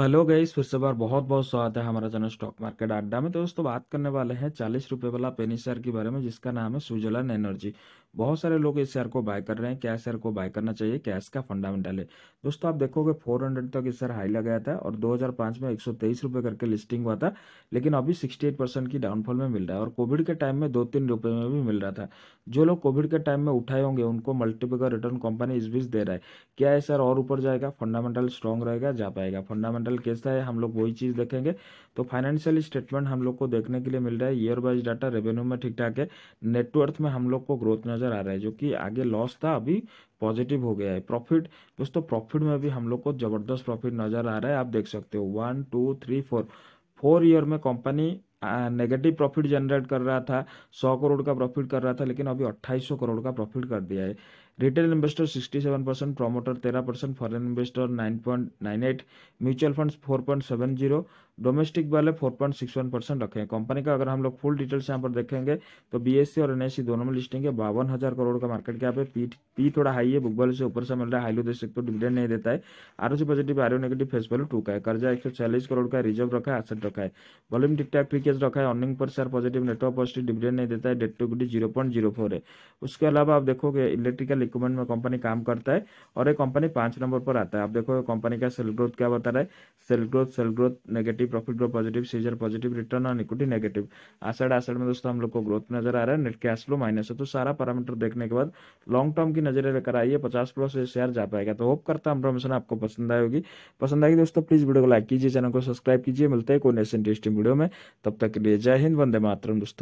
hello guys फिर से बार बहुत बहुत स्वागत है हमारा चैनल स्टॉक मार्केट अड्डा में तो दोस्तों बात करने वाले हैं चालीस रुपए वाला पेनी शेयर के बारे में जिसका नाम है सुजलन एनर्जी बहुत सारे लोग इस शेयर को बाय कर रहे हैं क्या शेयर को बाय करना चाहिए कैश का फंडामेंटल है दोस्तों आप देखोगे 400 तक इस शेयर हाई लगाया था और 2005 में एक रुपए करके लिस्टिंग हुआ था लेकिन अभी 68 परसेंट की डाउनफॉल में मिल रहा है और कोविड के टाइम में दो तीन रुपये में भी मिल रहा था जो लोग कोविड के टाइम में उठाए होंगे उनको मल्टीपल रिटर्न कंपनी इस बीच दे रहा है क्या है सर और ऊपर जाएगा फंडामेंटल स्ट्रॉन्ग रहेगा जा पाएगा फंडामेंटल कैसा है हम लोग वही चीज़ देखेंगे तो फाइनेंशियल स्टेटमेंट हम लोग को देखने के लिए मिल रहा है ईयर वाइज डाटा रेवेन्यू में ठीक ठाक है नेटवर्थ में हम लोग को ग्रोथ नज़र आ रहा है जो कि आगे लॉस था अभी पॉजिटिव हो गया है प्रॉफिट दोस्तों प्रॉफिट में भी हम लोग को ज़बरदस्त प्रॉफिट नज़र आ रहा है आप देख सकते हो one two three four four year में कंपनी नेगेटिव प्रॉफिट जनरेट कर रहा था सौ करोड़ का प्रॉफिट कर रहा था लेकिन अभी अट्ठाईस करोड़ का प्रॉफिट कर दिया है retail investor 67 percent promoter 13 percent foreign investor 9.98 mutual funds 4.70 domestic वाले 4.61 परसेंट रखे हैं कंपनी का अगर हम लोग फुल डिटेल्स यहाँ पर देखेंगे तो बीएससी e और एनएससी e दोनों में लिस्टिंग है बावन हज़ार करोड़ का मार्केट कैप है पी पी थोड़ा हाई है बुक से ऊपर से मिल रहा है हाईलू देख सकते हो डिविडेंड नहीं देता है R positive R negative face value two का है कर्जा एक करोड़ का रिजर्व रखा है एसेट रखा है वॉल्यूम टिक टाइप फ्री रखा है earning per share positive network positive dividend नहीं देता है डेट टू गुडी जीरो है उसके अलावा आप देखोगे इलेक्ट्रिकल रिक्रूटमेंट में कंपनी काम करता है और ये कंपनी पांच नंबर पर आता है आप देखो कंपनी का सेल ग्रोथ क्या बता रहा है sale growth sale growth negative profit growth positive सीजर positive return on equity negative आसड आसड में दोस्तों हम लोग को ग्रोथ नजर आ रहा है नेट कैश फ्लो माइनस है तो सारा पैरामीटर देखने के बाद लॉन्ग टर्म की नजरें लेकर आइए पचास प्लस शेयर जा पाएगा तो होप करता हूँ इन्फॉर्मेशन आपको पसंद आई होगी पसंद आएगी दोस्तों प्लीज वीडियो को लाइक कीजिए चैनल को सब्सक्राइब कीजिए मिलते हैं कोई नेक्स्ट इंटरेस्टिंग वीडियो में तब तक के लिए जय हिंद वंदे मातरम दोस्तों